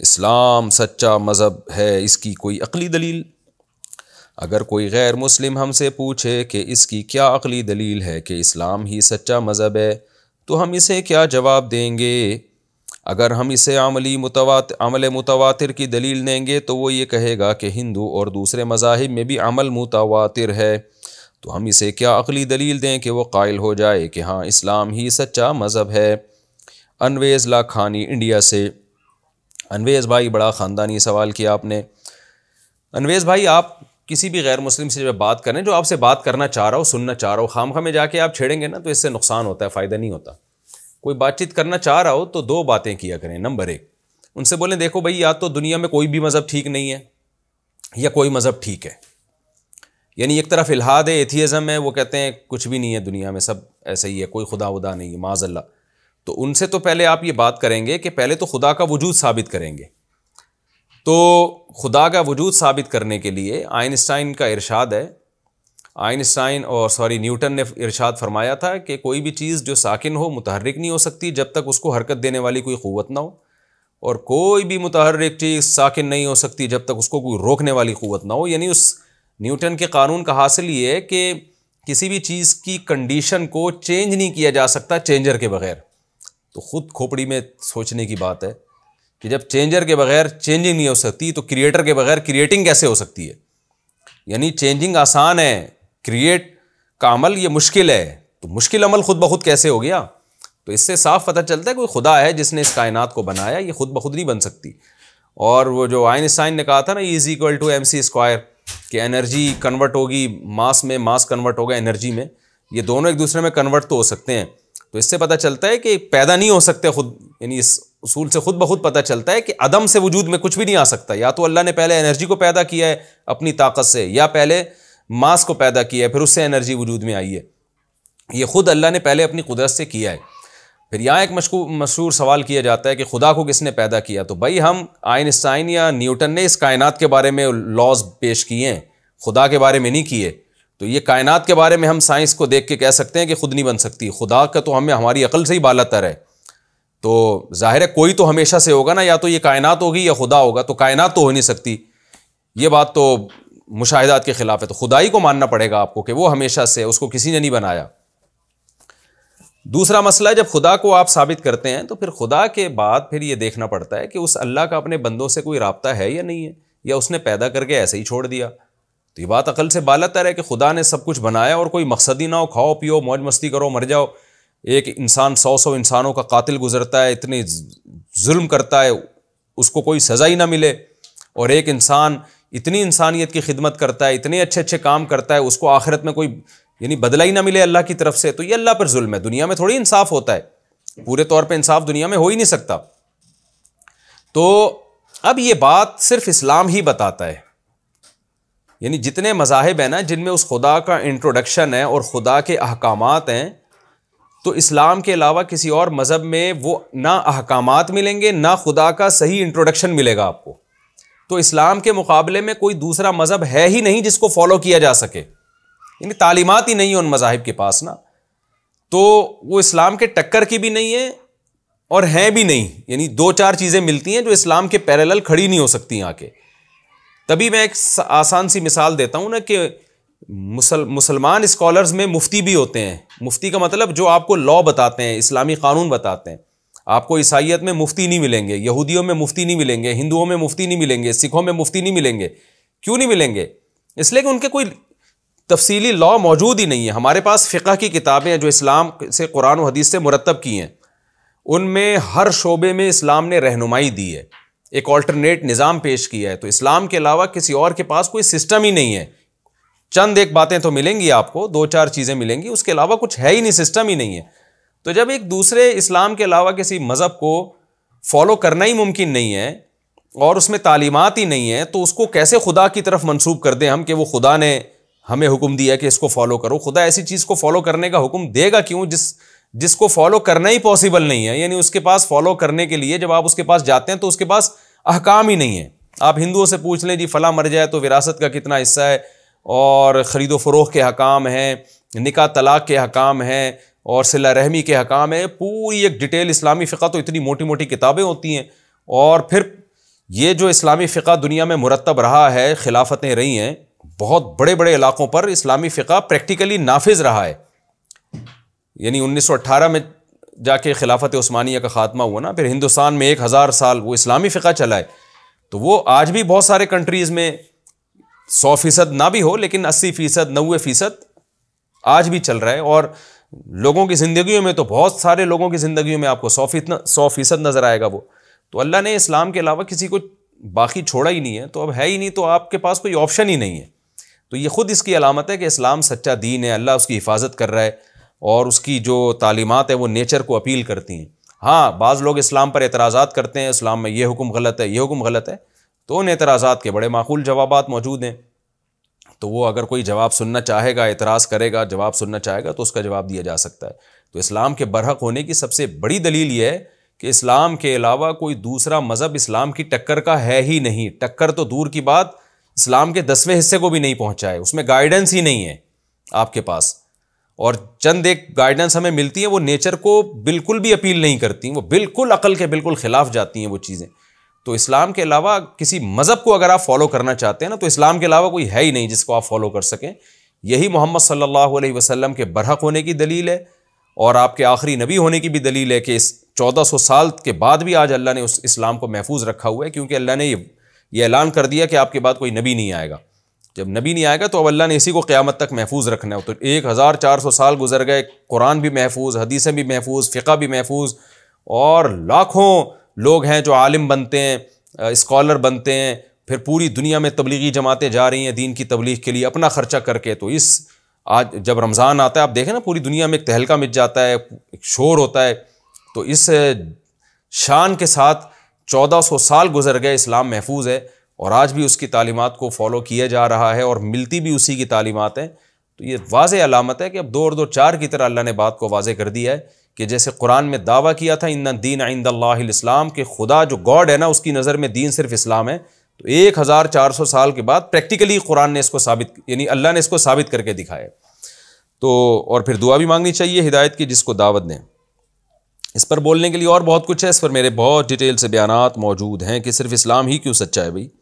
इस्लाम सच्चा मज़हब है इसकी कोई अकली दलील अगर कोई गैर मुस्लिम हमसे पूछे कि इसकी क्या अकली दलील है कि इस्लाम ही सच्चा मज़हब है तो हम इसे क्या जवाब देंगे अगर हम इसे अमली मुतवा अमल मुतवातिर की दलील देंगे तो वो ये कहेगा कि हिंदू और दूसरे मजाहिब में भी अमल मुतवातिर है तो हम इसे क्या अकली दलील दें कि वो कायल हो जाए कि हाँ इस्लाम ही सच्चा मज़हब है अनवेज़ ला खानी इंडिया से अनवेज़ भाई बड़ा ख़ानदानी सवाल किया आपने अनवेज़ भाई आप किसी भी गैर मुस्लिम से जब बात करें जो आपसे बात करना चाह रहा हो सुनना चाह रहा हो खाम में जाके आप छेड़ेंगे ना तो इससे नुकसान होता है फ़ायदा नहीं होता कोई बातचीत करना चाह रहा हो तो दो बातें किया करें नंबर एक उनसे बोलें देखो भाई या तो दुनिया में कोई भी मज़हब ठीक नहीं है या कोई मज़हब ठीक है यानी एक तरफ इलाहाद है एथियज़म है वो कहते हैं कुछ भी नहीं है दुनिया में सब ऐसे ही है कोई खुदा उदा नहीं है माजल्ला तो उनसे तो पहले आप ये बात करेंगे कि पहले तो खुदा का वजूद साबित करेंगे तो खुदा का वजूद साबित करने के लिए आइंस्टाइन का इरशाद है आइंस्टाइन और सॉरी न्यूटन ने इरशाद फरमाया था कि कोई भी चीज़ जो साकिन हो मुतहरक नहीं हो सकती जब तक उसको हरकत देने वाली कोई क़वत ना हो और कोई भी मुतहरक चीज़ साकिन नहीं हो सकती जब तक उसको कोई रोकने वाली क़वत ना हो यानी उस न्यूटन के कानून का हासिल ये है कि किसी भी चीज़ की कंडीशन को चेंज नहीं किया जा सकता चेंजर के बगैर तो खुद खोपड़ी में सोचने की बात है कि जब चेंजर के बगैर चेंजिंग नहीं हो सकती तो क्रिएटर के बगैर क्रिएटिंग कैसे हो सकती है यानी चेंजिंग आसान है क्रिएट का अमल ये मुश्किल है तो मुश्किल अमल खुद ब खुद कैसे हो गया तो इससे साफ पता चलता है कोई खुदा है जिसने इस कायनात को बनाया ये खुद ब खुद नहीं बन सकती और वो जो आइनस्टाइन ने कहा था ना is equal to M C square कि एनर्जी कन्वर्ट होगी मास में मास कन्वर्ट होगा एनर्जी में ये दोनों एक दूसरे में कन्वर्ट तो हो सकते हैं तो इससे पता चलता है कि पैदा नहीं हो सकते खुद यानी इस उसूल से खुद ब खुद पता चलता है कि अदम से वजूद में कुछ भी नहीं आ सकता या तो अल्लाह ने पहले एनर्जी को पैदा किया है अपनी ताकत से या पहले मास को पैदा किया है फिर उससे एनर्जी वजूद में आई है ये खुद अल्लाह ने पहले अपनी कुदरत से किया है फिर यहाँ एक मशहूर सवाल किया जाता है कि खुदा को किसने पैदा किया तो भाई हम आइनस्टाइन या न्यूटन ने इस कायनात के बारे में लॉज पेश किए हैं खुदा के बारे में नहीं किए तो ये कायनात के बारे में हम साइंस को देख के कह सकते हैं कि खुद नहीं बन सकती खुदा का तो हमें हमारी अकल से ही बाला तर है तो जाहिर है कोई तो हमेशा से होगा ना या तो ये कायनात होगी या खुदा होगा तो कायनात तो हो नहीं सकती ये बात तो मुशाहदात के ख़िलाफ़ है तो खुदाई को मानना पड़ेगा आपको कि वो हमेशा से उसको किसी ने नहीं बनाया दूसरा मसला जब खुदा को आप साबित करते हैं तो फिर खुदा के बाद फिर ये देखना पड़ता है कि उस अल्लाह का अपने बंदों से कोई रबता है या नहीं है या उसने पैदा करके ऐसे ही छोड़ दिया तो ये बात अकल से बाला तर है कि खुदा ने सब कुछ बनाया और कोई मकसद ही ना हो खाओ पियो मौज मस्ती करो मर जाओ एक इंसान सौ सौ इंसानों का कातिल गुजरता है इतने जुल्म करता है उसको कोई सज़ा ही ना मिले और एक इंसान इतनी इंसानियत की खिदमत करता है इतने अच्छे अच्छे काम करता है उसको आखिरत में कोई यानी बदला ही ना मिले अल्लाह की तरफ से तो ये अल्लाह पर जुल्म है दुनिया में थोड़ी इंसाफ होता है पूरे तौर पर इंसाफ दुनिया में हो ही नहीं सकता तो अब ये बात सिर्फ इस्लाम ही बताता है यानी जितने मज़ाहब हैं ना जिनमें उस खुदा का इंट्रोडक्शन है और खुदा के अहकाम हैं तो इस्लाम के अलावा किसी और मज़हब में वो ना अहकाम मिलेंगे ना खुदा का सही इंट्रोडक्शन मिलेगा आपको तो इस्लाम के मुकाबले में कोई दूसरा मज़हब है ही नहीं जिसको फॉलो किया जा सके यानी तालीमत ही नहीं है उन मज़ाहब के पास ना तो वो इस्लाम के टक्कर की भी नहीं है और हैं भी नहीं यानी दो चार चीज़ें मिलती हैं जो इस्लाम के पैरल खड़ी नहीं हो सकती आके तभी मैं एक आसान सी मिसाल देता हूँ ना कि मुसल मुसलमान स्कॉलर्स में मुफ्ती भी होते हैं मुफ्ती का मतलब जो आपको लॉ बताते हैं इस्लामी कानून बताते हैं आपको ईसाइत में मुफ्ती नहीं मिलेंगे यहूदियों में मुफ्ती नहीं मिलेंगे हिंदुओं में मुफ्ती नहीं मिलेंगे सिखों में मुफ्ती नहीं मिलेंगे क्यों नहीं मिलेंगे इसलिए कि उनके कोई तफसीली लॉ मौजूद ही नहीं है हमारे पास फ़िका की किताबें हैं जो इस्लाम से कुरान हदीस से मुरतब की हैं उनमें हर शोबे में इस्लाम ने रहनुमाई दी है एक ऑल्टरनेट निज़ाम पेश किया है तो इस्लाम के अलावा किसी और के पास कोई सिस्टम ही नहीं है चंद एक बातें तो मिलेंगी आपको दो चार चीज़ें मिलेंगी उसके अलावा कुछ है ही नहीं सिस्टम ही नहीं है तो जब एक दूसरे इस्लाम के अलावा किसी मज़हब को फॉलो करना ही मुमकिन नहीं है और उसमें तालीमत ही नहीं है तो उसको कैसे खुदा की तरफ मनसूब कर दें हम कि वो खुदा ने हमें हुक्म दिया कि इसको फॉलो करो खुदा ऐसी चीज़ को फॉलो करने का हुक्म देगा क्यों जिस जिसको फॉलो करना ही पॉसिबल नहीं है यानी उसके पास फॉलो करने के लिए जब आप उसके पास जाते हैं तो उसके पास अहकाम ही नहीं है आप हिंदुओं से पूछ लें जी फ़ला मर जाए तो विरासत का कितना हिस्सा है और ख़रीदो फरोख के हकाम हैं निका तलाक़ के हकाम हैं और सिला रहमी के हकाम हैं पूरी एक डिटेल इस्लामी फ़िका तो इतनी मोटी मोटी किताबें होती हैं और फिर ये जो इस्लामी फ़िका दुनिया में मुरतब रहा है खिलाफतें रही हैं बहुत बड़े बड़े इलाक़ों पर इस्लामी फ़िका प्रैक्टिकली नाफिज रहा है यानी 1918 में जाके खिलाफत उस्मानिया का ख़ात्मा हुआ ना फिर हिंदुस्तान में एक हज़ार साल वो इस्लामी फ़िका चलाए तो वो आज भी बहुत सारे कंट्रीज़ में सौ फ़ीसद ना भी हो लेकिन अस्सी फ़ीसद नबे फ़ीसद आज भी चल रहा है और लोगों की ज़िंदगियों में तो बहुत सारे लोगों की ज़िंदगियों में आपको सौ सौ फ़ीसद नज़र आएगा वो तो अल्लाह ने इस्लाम के अलावा किसी को बाकी छोड़ा ही नहीं है तो अब है ही नहीं तो आपके पास कोई ऑप्शन ही नहीं है तो ये ख़ुद इसकी अलामत है कि इस्लाम सच्चा दीन है अल्लाह उसकी हिफाजत कर रहा है और उसकी जो तालीमत है वो नेचर को अपील करती हैं हाँ बाज़ लोग इस्लाम पर एतराज़ा करते हैं इस्लाम में ये हुक्म गलत है ये हुक्म गलत है तो उन एतराज़ात के बड़े माकूल जवाब मौजूद हैं तो वो अगर कोई जवाब सुनना चाहेगा एतराज़ करेगा जवाब सुनना चाहेगा तो उसका जवाब दिया जा सकता है तो इस्लाम के बरहक होने की सबसे बड़ी दलील ये है कि इस्लाम के अलावा कोई दूसरा मज़हब इस्लाम की टक्कर का है ही नहीं टक्कर तो दूर की बात इस्लाम के दसवें हिस्से को भी नहीं पहुँचा है उसमें गाइडेंस ही नहीं है आपके पास और चंद एक गाइडेंस हमें मिलती है वो नेचर को बिल्कुल भी अपील नहीं करती वो बिल्कुल अकल के बिल्कुल ख़िलाफ़ जाती हैं वो चीज़ें तो इस्लाम के अलावा किसी मज़हब को अगर आप फॉलो करना चाहते हैं ना तो इस्लाम के अलावा कोई है ही नहीं जिसको आप फॉलो कर सकें यही मोहम्मद सल्लल्लाहु अलैहि वसल्लम के बरहक होने की दलील है और आपके आखिरी नबी होने की भी दलील है कि इस सौ साल के बाद भी आज अल्लाह ने उस इस्लाम को महफूज रखा हुआ है क्योंकि अल्लाह ने ये ऐलान कर दिया कि आपके बाद कोई नबी नहीं आएगा जब नबी नहीं आएगा तो अब अल्लाह ने इसी को क़्यामत तक महफूज रखना है तो एक हज़ार चार सौ साल गुजर गए कुरान भी महफूज हदीसें भी महफूज फ़िका भी महफूज और लाखों लोग हैं जो आलिम बनते हैं इस्कॉलर बनते हैं फिर पूरी दुनिया में तबलीगी जमातें जा रही हैं दीन की तबलीग के लिए अपना ख़र्चा करके तो इस आज जब रमज़ान आता है आप देखें ना पूरी दुनिया में एक तहलका मिच जाता है एक शोर होता है तो इस शान के साथ 1400 साल गुजर गए इस्लाम महफूज है और आज भी उसकी तालीमत को फॉलो किया जा रहा है और मिलती भी उसी की तालीमत हैं तो ये वाज अलामत है कि अब दो और दो चार की तरह अल्लाह ने बात को वाज कर दिया है कि जैसे कुरान में दावा किया था इन दीन इस्लाम के खुदा जो गॉड है ना उसकी नज़र में दीन सिर्फ इस्लाम है तो एक हज़ार चार सौ साल के बाद प्रैक्टिकली कुरान ने इसको साबित यानी अल्लाह ने इसको साबित करके दिखाया तो और फिर दुआ भी मांगनी चाहिए हिदायत की जिसको दावत दें इस पर बोलने के लिए और बहुत कुछ है इस पर मेरे बहुत डिटेल से बयान मौजूद हैं कि सिर्फ इस्लाम ही क्यों सच्चा है भाई